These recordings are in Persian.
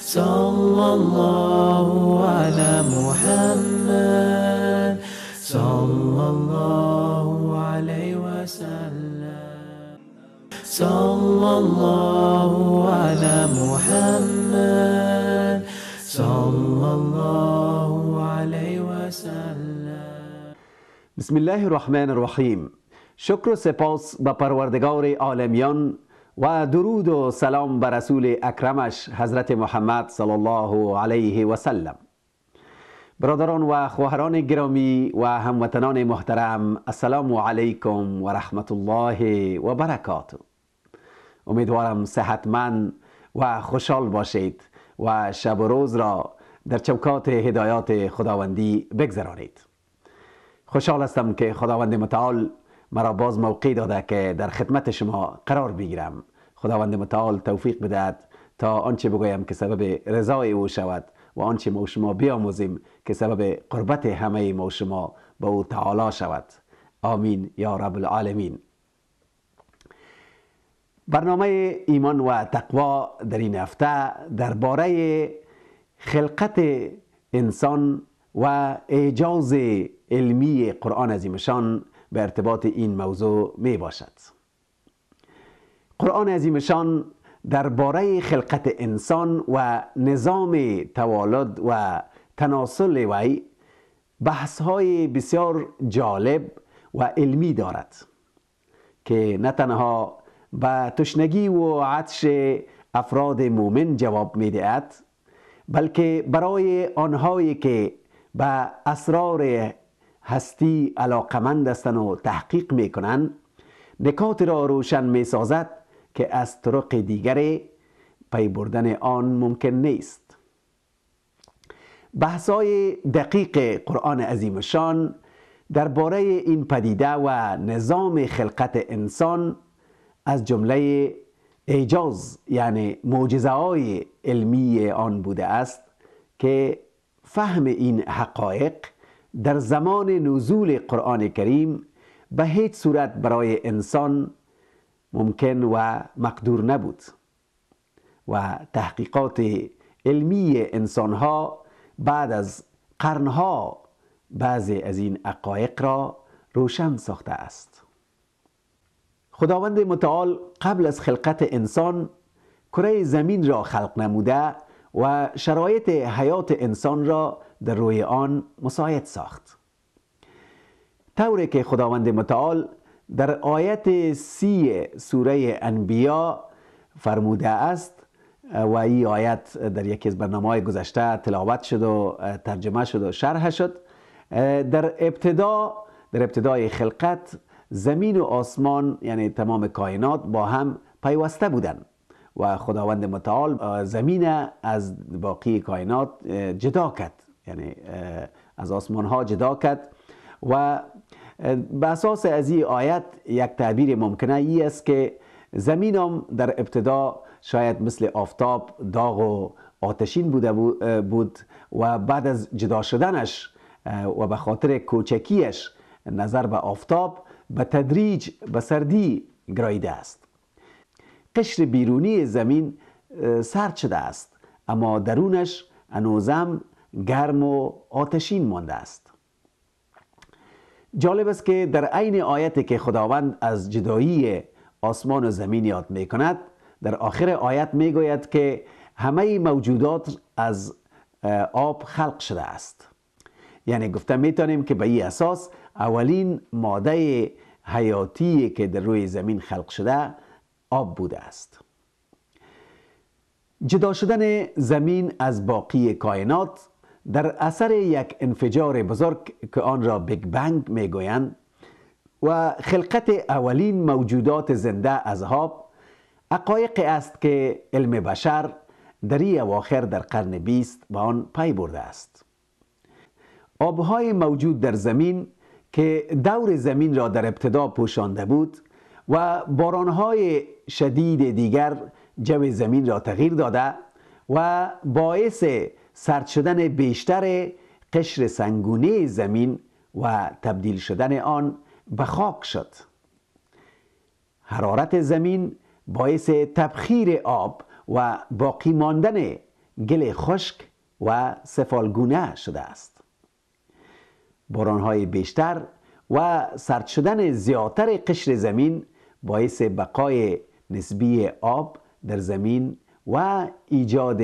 صلى الله على محمد صلى الله عليه وسلم صلى الله على محمد صلى الله عليه وسلم بسم الله الرحمن الرحيم شكر و سپاس به پروردگار عالمیان و درود و سلام بر رسول اکرمش حضرت محمد صلی الله علیه و سلم برادران و خواهران گرامی و هموطنان محترم السلام علیکم و رحمت الله و برکاته امیدوارم صحتمند و خوشحال باشید و شب و روز را در چوکات هدایات خداوندی بگذرانید خوشحال هستم که خداوند متعال مرا باز موقعی داده که در خدمت شما قرار بگیرم خداوند متعال توفیق بدهد تا آنچه بگویم که سبب رضای او شود و آنچه ما شما بیاموزیم که سبب قربت همه ما شما به او تعالی شود آمین یا رب العالمین برنامه ایمان و تقوا در این هفته درباره خلقت انسان و اعجاز علمی قرآن عظیمشان به ارتباط این موضوع می باشد قرآن عظیمشان درباره خلقت انسان و نظام توالد و تناسل وی بحث های بسیار جالب و علمی دارد که نه تنها به تشنگی و عطش افراد مؤمن جواب می دهد بلکه برای آنهایی که به اسرار هستی علاقمند هستند و تحقیق کنند نکات را روشن سازد که از طرق دیگر پی بردن آن ممکن نیست بحثای دقیق قرآن عظیم شان درباره این پدیده و نظام خلقت انسان از جمله ایجاز یعنی معجزه های علمی آن بوده است که فهم این حقایق در زمان نزول قرآن کریم به هیچ صورت برای انسان ممکن و مقدور نبود و تحقیقات علمی انسانها بعد از قرنها بعضی از این عقایق را روشن ساخته است خداوند متعال قبل از خلقت انسان کره زمین را خلق نموده و شرایط حیات انسان را در روی آن مساعد ساخت طوری که خداوند متعال در آیت سی سوره انبیا فرموده است و این آیت در یکی از برنامه های گذشته تلاوت شد و ترجمه شد و شرح شد در ابتدا در ابتدای خلقت زمین و آسمان یعنی تمام کائنات با هم پیوسته بودند و خداوند متعال زمین از باقی کائنات جدا کرد یعنی از آسمان ها جدا کرد و به اساس از این آیت یک تعبیر ممکنه ای است که زمین هم در ابتدا شاید مثل آفتاب داغ و آتشین بوده بود و بعد از جدا شدنش و به خاطر کوچکیش نظر به آفتاب به تدریج به سردی گراییده است قشر بیرونی زمین سرد شده است اما درونش انوزم گرم و آتشین مانده است جالب است که در عین آیتی که خداوند از جدایی آسمان و زمین یاد می کند در آخر آیت می گوید که همه موجودات از آب خلق شده است یعنی گفته می تانیم که به این اساس اولین ماده حیاتی که در روی زمین خلق شده آب بوده است جدا شدن زمین از باقی کائنات در اثر یک انفجار بزرگ که آن را بگ بنگ میگویند و خلقت اولین موجودات زنده از آب عقایق است که علم بشر در ای اواخر در قرن بیست به آن پی برده است آبهای موجود در زمین که دور زمین را در ابتدا پوشانده بود و بارانهای شدید دیگر جو زمین را تغییر داده و باعث سرد شدن بیشتر قشر سنگونه زمین و تبدیل شدن آن به خاک شد حرارت زمین باعث تبخیر آب و باقی ماندن گل خشک و سفالگونه شده است بارانهای بیشتر و سرد شدن زیادتر قشر زمین باعث بقای نسبی آب در زمین و ایجاد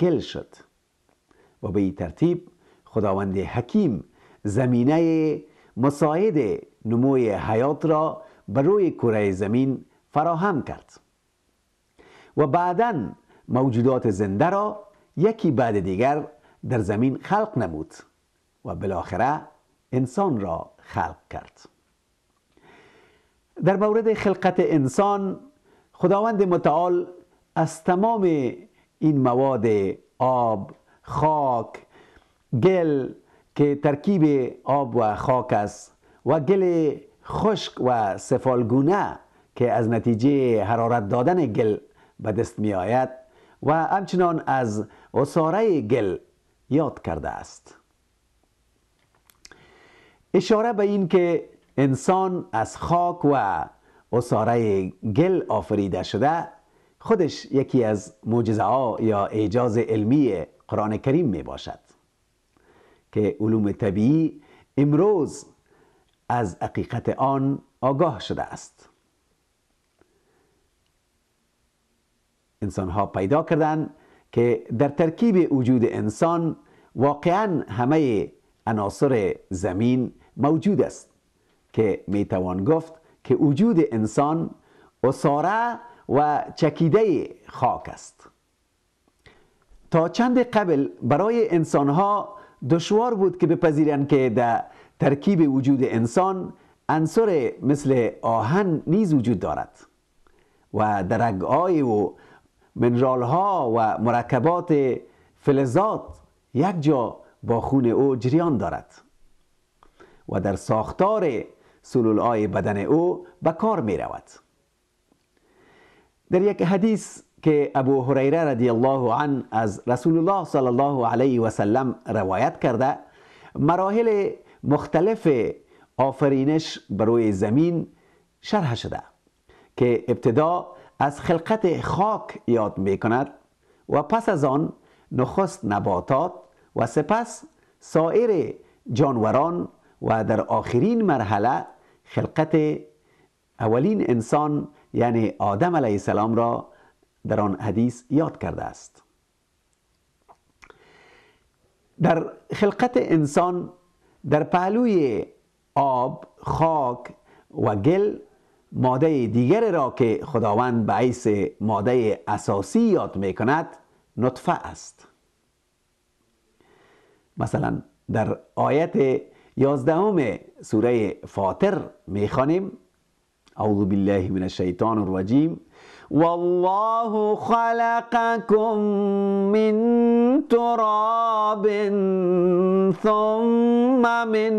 گل شد و به این ترتیب خداوند حکیم زمینه مساعد نموی حیات را بر روی کره زمین فراهم کرد و بعدا موجودات زنده را یکی بعد دیگر در زمین خلق نمود و بالاخره انسان را خلق کرد در مورد خلقت انسان خداوند متعال از تمام این مواد آب، خاک، گل که ترکیب آب و خاک است و گل خشک و سفالگونه که از نتیجه حرارت دادن گل به دست می آید و همچنان از اصاره گل یاد کرده است اشاره به این که انسان از خاک و اصاره گل آفریده شده خودش یکی از موجزه ها یا ایجاز علمی قرآن کریم می باشد که علوم طبیعی امروز از حقیقت آن آگاه شده است انسان ها پیدا کردند که در ترکیب وجود انسان واقعا همه عناصر زمین موجود است که میتوان گفت که وجود انسان اصاره و چکیده خاک است تا چند قبل برای انسانها دشوار بود که بپذیرند که در ترکیب وجود انسان انصر مثل آهن نیز وجود دارد و درگهای و منرال ها و مرکبات فلزات یک جا با خون او جریان دارد و در ساختار سلولهای بدن او به کار می رود در یک حدیث که ابو هریره رضی الله عنه از رسول الله صلی الله علیه و سلم روایت کرده مراحل مختلف آفرینش بروی زمین شرح شده که ابتدا از خلقت خاک یاد می کند و پس از آن نخست نباتات و سپس سایر جانوران و در آخرین مرحله خلقت اولین انسان یعنی آدم علیه السلام را در آن حدیث یاد کرده است در خلقت انسان در پهلوی آب، خاک و گل ماده دیگر را که خداوند به عیس ماده اساسی یاد می کند نطفه است مثلا در آیت یازدهم سوره فاطر میخوانیم اعوذ بالله من الشیطان الرجیم والله خلقكم من تراب ثم من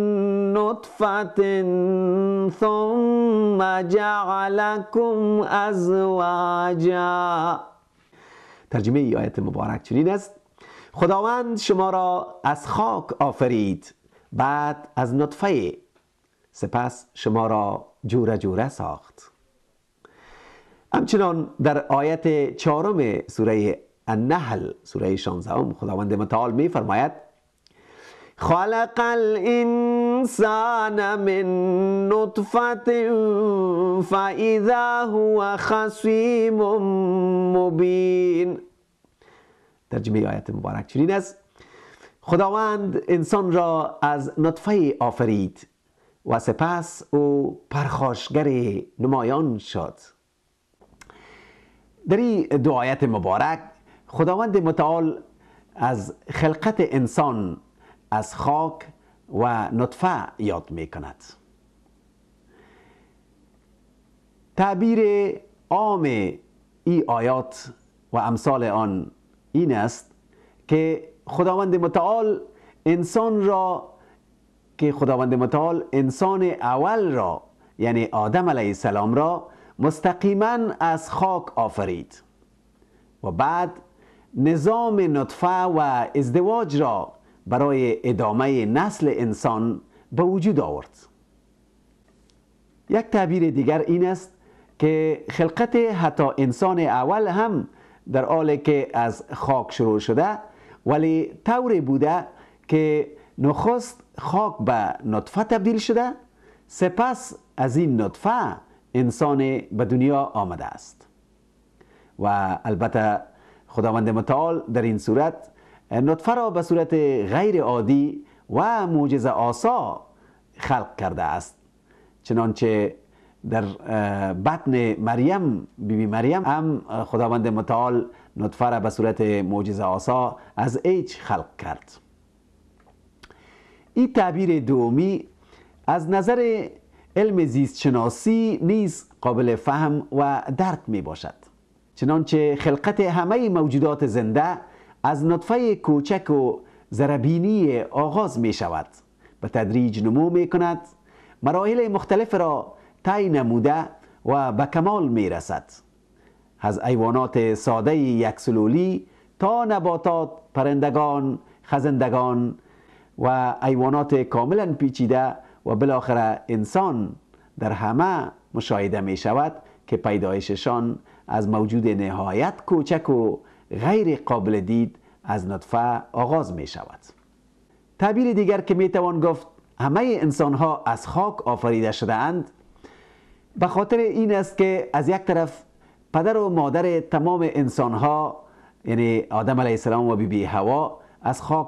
نطفة ثم جعلكم ازواجا ترجمه ای آیت مبارک چنین است خداوند شما را از خاک آفرید بعد از نطفه سپس شما را جوره جوره ساخت همچنان در آیت چهارم سوره النحل سوره هم خداوند متعال می فرماید خلق الانسان من نطفه فاذا هو خصیم مبین ترجمه آیت مبارک چنین است خداوند انسان را از نطفه آفرید و سپس او پرخاشگر نمایان شد در این دو مبارک خداوند متعال از خلقت انسان از خاک و نطفه یاد می کند تعبیر عام ای آیات و امثال آن این است که خداوند متعال انسان را که خداوند متعال انسان اول را یعنی آدم علیه السلام را مستقیما از خاک آفرید و بعد نظام نطفه و ازدواج را برای ادامه نسل انسان به وجود آورد یک تعبیر دیگر این است که خلقت حتی انسان اول هم در حالی که از خاک شروع شده ولی طوری بوده که نخست خاک به نطفه تبدیل شده سپس از این نطفه انسان به دنیا آمده است و البته خداوند متعال در این صورت نطفه را به صورت غیر عادی و موجز آسا خلق کرده است چنانچه در بطن مریم بیبی بی مریم هم خداوند متعال نطفه را به صورت معجزه آسا از ایچ خلق کرد این تعبیر دومی از نظر علم زیست شناسی نیز قابل فهم و درک می باشد چنانچه خلقت همه موجودات زنده از نطفه کوچک و زربینی آغاز می شود به تدریج نمو می کند مراحل مختلف را طی نموده و به کمال می رسد از ایوانات ساده یکسلولی تا نباتات پرندگان خزندگان و ایوانات کاملا پیچیده و بالاخره انسان در همه مشاهده می شود که پیدایششان از موجود نهایت کوچک و غیر قابل دید از نطفه آغاز می شود تعبیر دیگر که می توان گفت همه انسان ها از خاک آفریده شده اند به خاطر این است که از یک طرف پدر و مادر تمام انسان ها یعنی آدم علیه السلام و بی بی هوا از خاک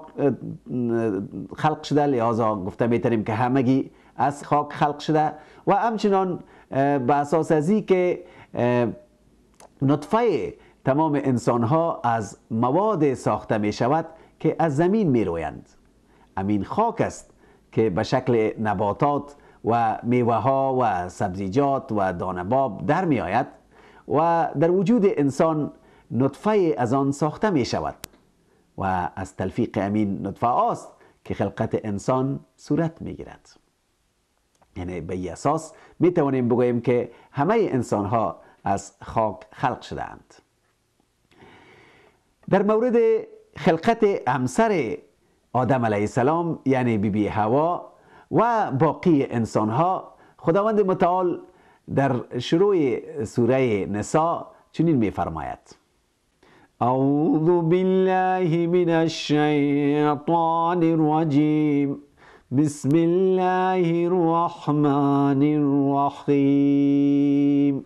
خلق شده لحاظا گفته میتونیم که همگی از خاک خلق شده و همچنان به اساس از که نطفه تمام انسان ها از مواد ساخته می شود که از زمین می رویند امین خاک است که به شکل نباتات و میوه ها و سبزیجات و دانباب در می آید و در وجود انسان نطفه از آن ساخته می شود و از تلفیق امین نطفه است که خلقت انسان صورت می گیرد یعنی به ای اساس می توانیم بگوییم که همه انسان ها از خاک خلق شده اند. در مورد خلقت همسر آدم علیه السلام یعنی بیبی بی هوا و باقی انسان ها خداوند متعال در شروع سوره نسا چنین میفرماید اعوذ بالله من الشیطان الرجیم بسم الله الرحمن الرحیم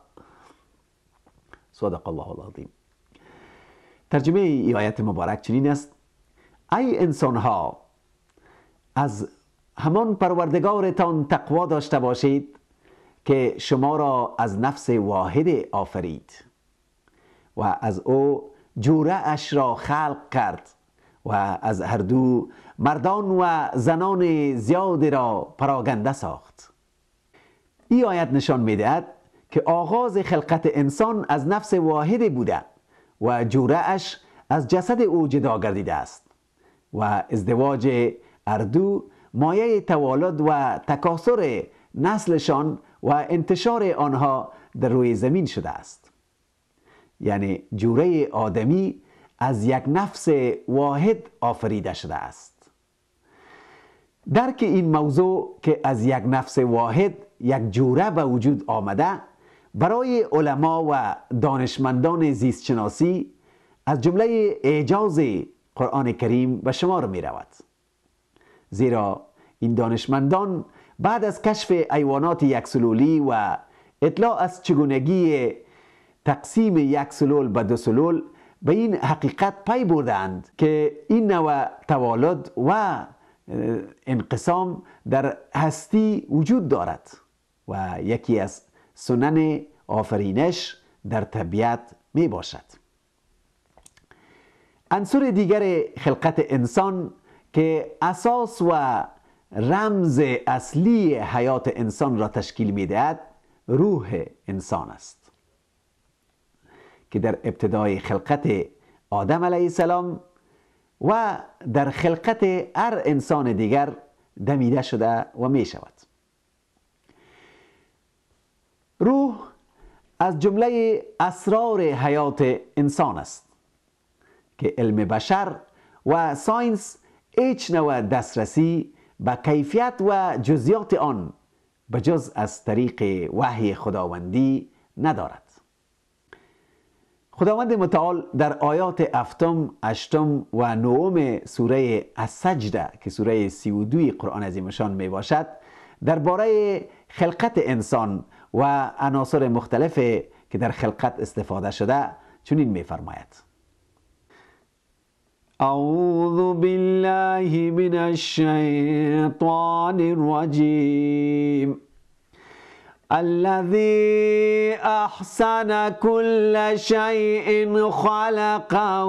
صدق الله العظیم ترجمه ای آیت مبارک چنین است ای انسان ها از همان پروردگارتان تقوا داشته باشید که شما را از نفس واحد آفرید و از او جوره اش را خلق کرد و از هر دو مردان و زنان زیادی را پراگنده ساخت این آیت نشان میدهد که آغاز خلقت انسان از نفس واحد بوده و جورهاش از جسد او جدا گردیده است و ازدواج اردو مایه توالد و تکاثر نسلشان و انتشار آنها در روی زمین شده است یعنی جوره آدمی از یک نفس واحد آفریده شده است درک این موضوع که از یک نفس واحد یک جوره به وجود آمده برای علما و دانشمندان زیستشناسی از جمله اعجاز قرآن کریم به شمار می رود زیرا این دانشمندان بعد از کشف ایوانات یکسلولی و اطلاع از چگونگی تقسیم یکسلول به دو سلول به این حقیقت پی بردند که این نوع توالد و انقسام در هستی وجود دارد و یکی از سنن آفرینش در طبیعت می باشد انصور دیگر خلقت انسان که اساس و رمز اصلی حیات انسان را تشکیل می دهد روح انسان است که در ابتدای خلقت آدم علیه السلام و در خلقت هر انسان دیگر دمیده شده و می شود روح از جمله اسرار حیات انسان است که علم بشر و ساینس هیچ نوع دسترسی به کیفیت و جزیات آن به جز از طریق وحی خداوندی ندارد خداوند متعال در آیات هفتم، هشتم و نوم سوره السجده که سوره سی و دوی قرآن عظیمشان می باشد درباره خلقت انسان و عناصر مختلف که در خلقت استفاده شده چنین میفرماید اعوذ بالله من الشیطان الرجیم الذي احسن كل شيء خلقه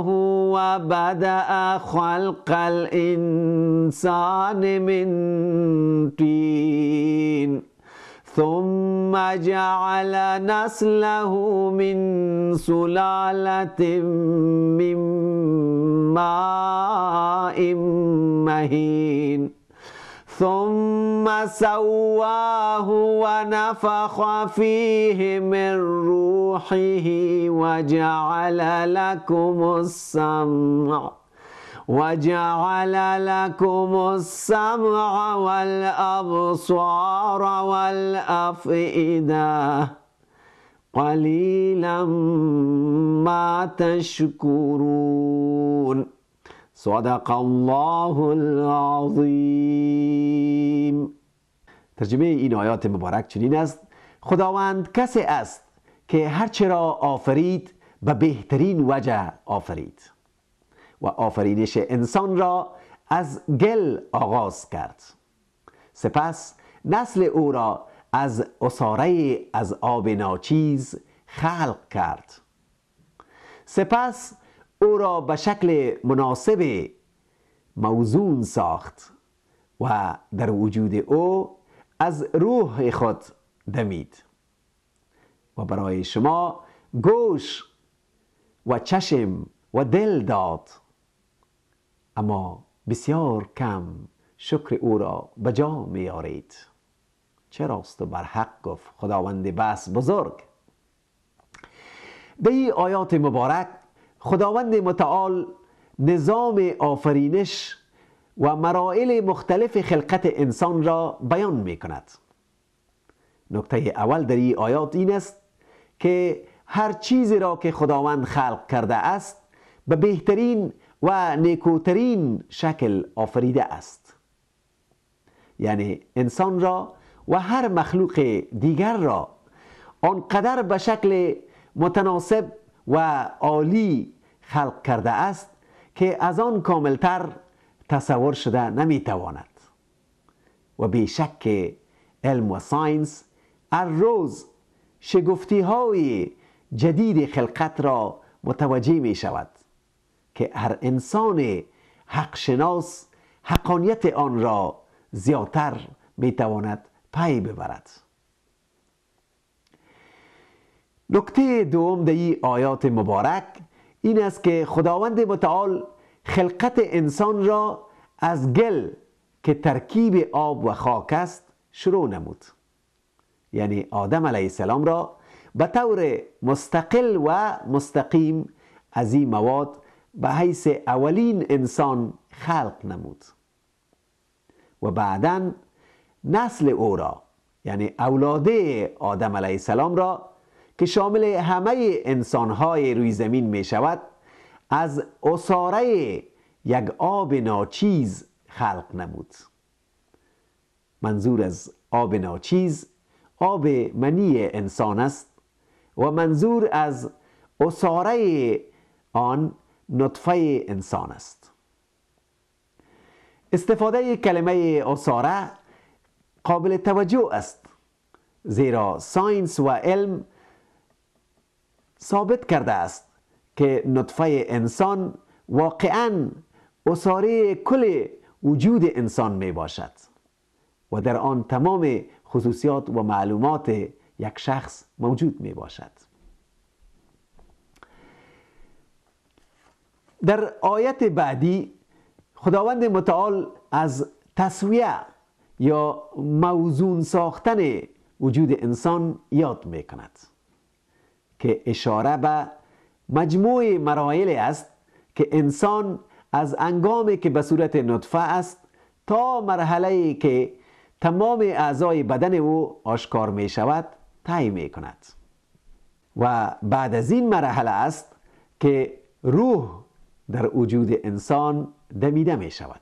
وبدا خلق الانسان من طين ثم جعل نسله من سلالة من ماء مهين ثم سواه ونفخ فيه من روحه وجعل لكم السمع وجعل لكم السمع والأبصار والأفئدة قليلا ما تشكرون صدق الله العظيم ترجمه این آیات مبارک چنین است خداوند کسی است که هرچه را آفرید به بهترین وجه آفرید و آفرینش انسان را از گل آغاز کرد سپس نسل او را از اصاره از آب ناچیز خلق کرد سپس او را به شکل مناسب موزون ساخت و در وجود او از روح خود دمید و برای شما گوش و چشم و دل داد اما بسیار کم شکر او را به جا میارید چه راست و بر حق گفت خداوند بس بزرگ به این آیات مبارک خداوند متعال نظام آفرینش و مرائل مختلف خلقت انسان را بیان می کند نکته اول در این آیات این است که هر چیزی را که خداوند خلق کرده است به بهترین و نیکوترین شکل آفریده است یعنی انسان را و هر مخلوق دیگر را آنقدر به شکل متناسب و عالی خلق کرده است که از آن کاملتر تصور شده نمیتواند و بیشک که علم و ساینس ار روز شگفتی های جدید خلقت را متوجه می شود که هر انسان حق شناس حقانیت آن را زیاتر میتواند پی ببرد نکته دوم در این آیات مبارک این است که خداوند متعال خلقت انسان را از گل که ترکیب آب و خاک است شروع نمود یعنی آدم علیه السلام را به طور مستقل و مستقیم از این مواد به حیث اولین انسان خلق نمود و بعدا نسل او را یعنی اولاده آدم علیه السلام را که شامل همه انسانهای روی زمین می شود از اصاره یک آب ناچیز خلق نمود منظور از آب ناچیز آب منی انسان است و منظور از اصاره آن نطفه انسان است استفاده کلمه اساره قابل توجه است زیرا ساینس و علم ثابت کرده است که نطفه انسان واقعا اساره کل وجود انسان می باشد و در آن تمام خصوصیات و معلومات یک شخص موجود می باشد در آیت بعدی خداوند متعال از تسویه یا موزون ساختن وجود انسان یاد می کند که اشاره به مجموع مرایل است که انسان از انگامی که به صورت نطفه است تا مرحله که تمام اعضای بدن او آشکار می شود طی می کند و بعد از این مرحله است که روح در وجود انسان دمیده می شود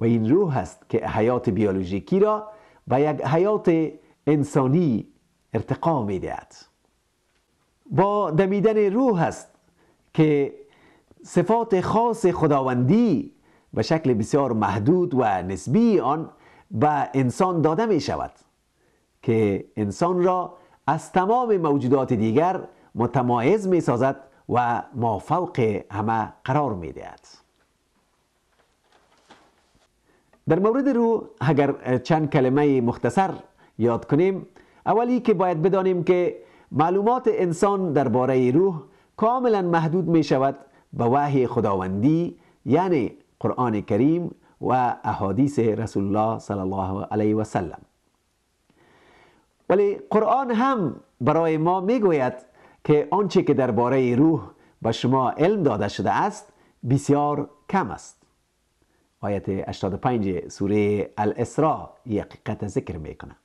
و این روح است که حیات بیولوژیکی را و یک حیات انسانی ارتقا می دهد با دمیدن روح است که صفات خاص خداوندی به شکل بسیار محدود و نسبی آن به انسان داده می شود که انسان را از تمام موجودات دیگر متمایز می سازد و ما فوق همه قرار می دهد. در مورد رو اگر چند کلمه مختصر یاد کنیم اولی که باید بدانیم که معلومات انسان درباره روح کاملا محدود می شود به وحی خداوندی یعنی قرآن کریم و احادیث رسول الله صلی الله علیه و سلم ولی قرآن هم برای ما میگوید که آنچه که درباره روح به شما علم داده شده است بسیار کم است آیت 85 سوره الاسراء حقیقت ذکر میکنه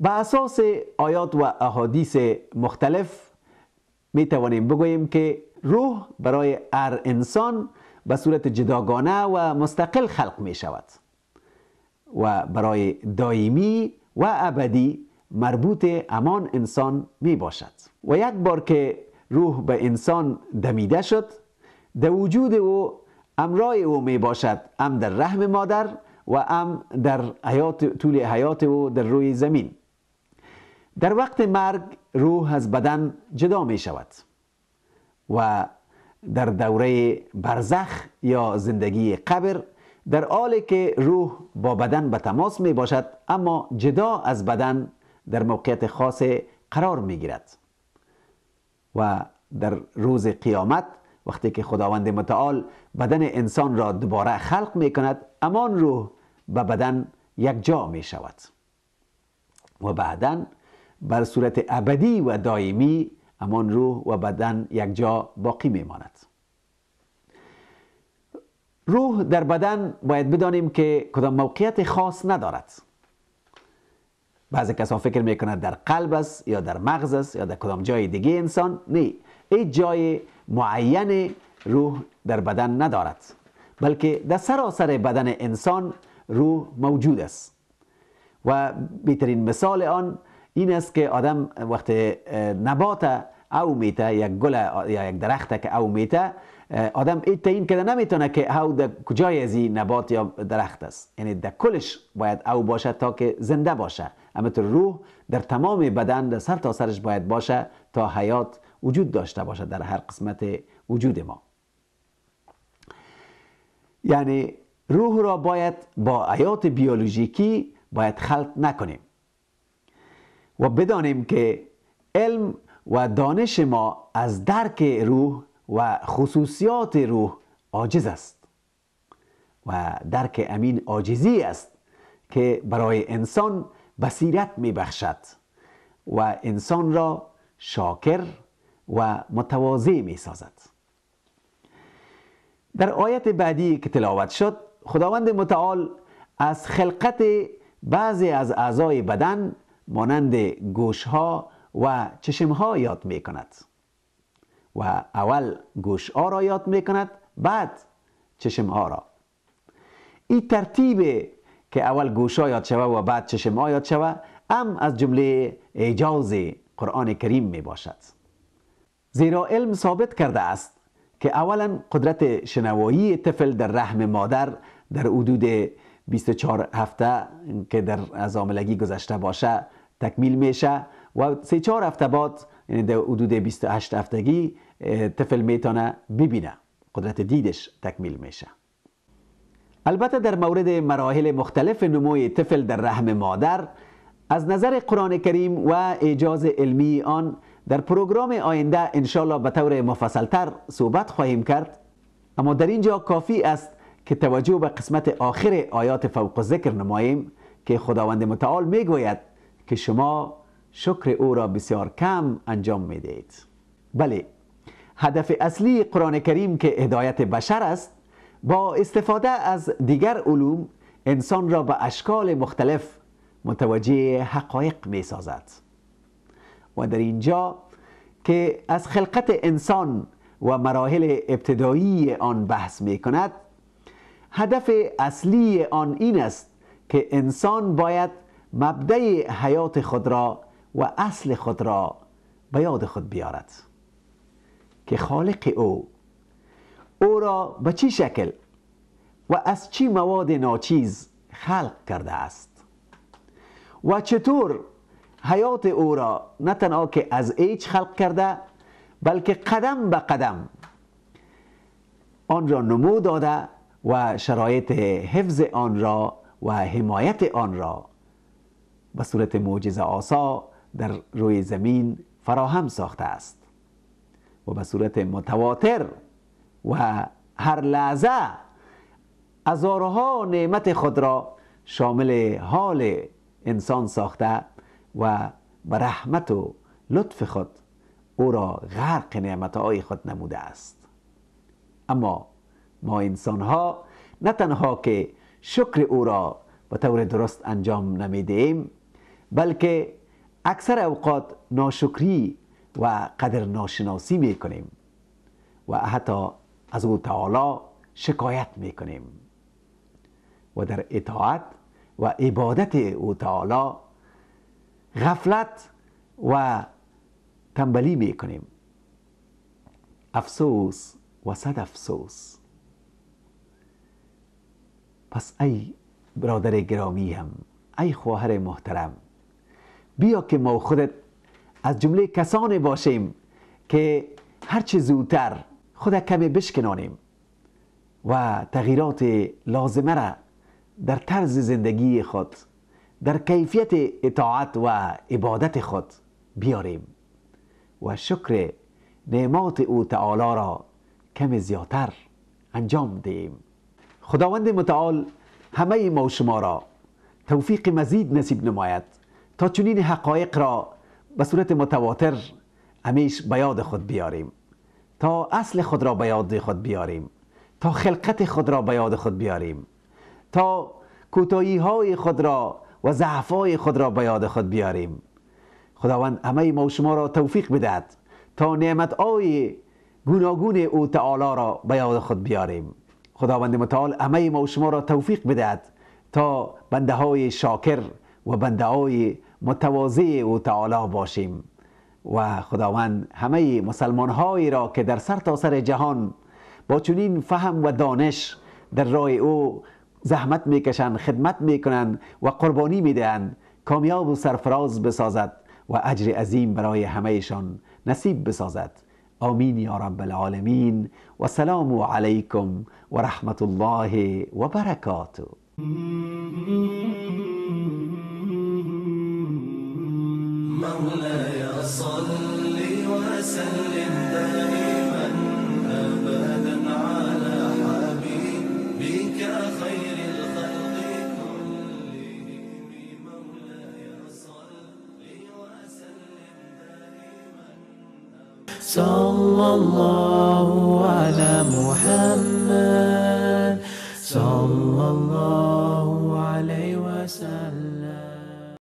به اساس آیات و احادیث مختلف می توانیم بگوییم که روح برای هر انسان به صورت جداگانه و مستقل خلق می شود و برای دائمی و ابدی مربوط امان انسان می باشد و یک بار که روح به انسان دمیده شد در وجود او امرای او می باشد ام در رحم مادر و ام در حیات طول حیات او در روی زمین در وقت مرگ روح از بدن جدا می شود و در دوره برزخ یا زندگی قبر در حالی که روح با بدن به تماس می باشد اما جدا از بدن در موقعیت خاص قرار می گیرد و در روز قیامت وقتی که خداوند متعال بدن انسان را دوباره خلق می کند امان روح به بدن یک جا می شود و بعدا بر صورت ابدی و دائمی امان روح و بدن یک جا باقی می ماند روح در بدن باید بدانیم که کدام موقعیت خاص ندارد بعضی کسا فکر میکنند در قلب است یا در مغز است یا در کدام جای دیگه انسان نه ای جای معین روح در بدن ندارد بلکه در سراسر بدن انسان روح موجود است و بهترین مثال آن این است که آدم وقت نبات او میته یک گل یا یک درخت که او میته آدم این تعیین کرده نمیتونه که هاو در کجای از این نبات یا درخت است یعنی در کلش باید او باشه تا که زنده باشه تو روح در تمام بدن در سر تا سرش باید باشه تا حیات وجود داشته باشه در هر قسمت وجود ما یعنی روح را باید با حیات بیولوژیکی باید خلط نکنیم و بدانیم که علم و دانش ما از درک روح و خصوصیات روح عاجز است و درک امین عاجزی است که برای انسان بصیرت میبخشد و انسان را شاکر و متواضع می سازد در آیت بعدی که تلاوت شد خداوند متعال از خلقت بعضی از اعضای بدن مانند گوشها و ها یاد می کند و اول گوش ها را یاد می کند بعد چشم ها را این ترتیب که اول گوش ها یاد شود و بعد چشم ها یاد شود هم از جمله اجاز قرآن کریم می باشد زیرا علم ثابت کرده است که اولا قدرت شنوایی طفل در رحم مادر در حدود 24 هفته که در از گذشته باشه تکمیل میشه و 3 4 هفته بعد یعنی در حدود 28 هفتگی طفل میتونه ببینه قدرت دیدش تکمیل میشه البته در مورد مراحل مختلف نموی طفل در رحم مادر از نظر قرآن کریم و اجاز علمی آن در پروگرام آینده انشالله به طور مفصلتر صحبت خواهیم کرد اما در اینجا کافی است که توجه به قسمت آخر آیات فوق ذکر نماییم که خداوند متعال میگوید که شما شکر او را بسیار کم انجام دهید بله هدف اصلی قرآن کریم که هدایت بشر است با استفاده از دیگر علوم انسان را به اشکال مختلف متوجه حقایق می سازد و در اینجا که از خلقت انسان و مراحل ابتدایی آن بحث می کند هدف اصلی آن این است که انسان باید مبدع حیات خود را و اصل خود را به یاد خود بیارد که خالق او او را به چی شکل و از چی مواد ناچیز خلق کرده است و چطور حیات او را نه تنها که از ایج خلق کرده بلکه قدم به قدم آن را نمو داده و شرایط حفظ آن را و حمایت آن را به صورت معجزه آسا در روی زمین فراهم ساخته است و به صورت متواتر و هر لحظه ازارها نعمت خود را شامل حال انسان ساخته و به رحمت و لطف خود او را غرق نعمتهای خود نموده است اما ما انسان ها نه تنها که شکر او را به طور درست انجام نمیدهیم بلکه اکثر اوقات ناشکری و قدر ناشناسی می کنیم و حتی از او تعالی شکایت می کنیم و در اطاعت و عبادت او تعالی غفلت و تنبلی می کنیم افسوس و صد افسوس پس ای برادر گرامی هم ای خواهر محترم بیا که ما خودت از جمله کسانی باشیم که هرچه زودتر خود کمی بشکنانیم و تغییرات لازمه را در طرز زندگی خود در کیفیت اطاعت و عبادت خود بیاریم و شکر نعمات او تعالی را کم زیادتر انجام دهیم خداوند متعال همه ما شما را توفیق مزید نصیب نماید تا چنین حقایق را به صورت متواتر همیش به یاد خود بیاریم تا اصل خود را به یاد خود بیاریم تا خلقت خود را به یاد خود بیاریم تا کوتاهی های خود را و ضعف های خود را به یاد خود بیاریم خداوند همه ما و شما را توفیق بدهد تا نعمت های گوناگون او تعالی را به یاد خود بیاریم خداوند متعال همه ما و شما را توفیق بدهد تا بنده های شاکر و بنده های متواضع او تعالی باشیم و خداوند همه مسلمان هایی را که در سر تا سر جهان با چنین فهم و دانش در راه او زحمت میکشند خدمت میکنند و قربانی میدهند کامیاب و سرفراز بسازد و اجر عظیم برای همهشان نصیب بسازد آمین یا رب العالمین و سلام علیکم و رحمت الله و برکاته مولاي صل وسلم دائما أبدا على حبيبك خير الخلق كلهم مولاي صل وسلم دائما صلى الله على محمد صلى الله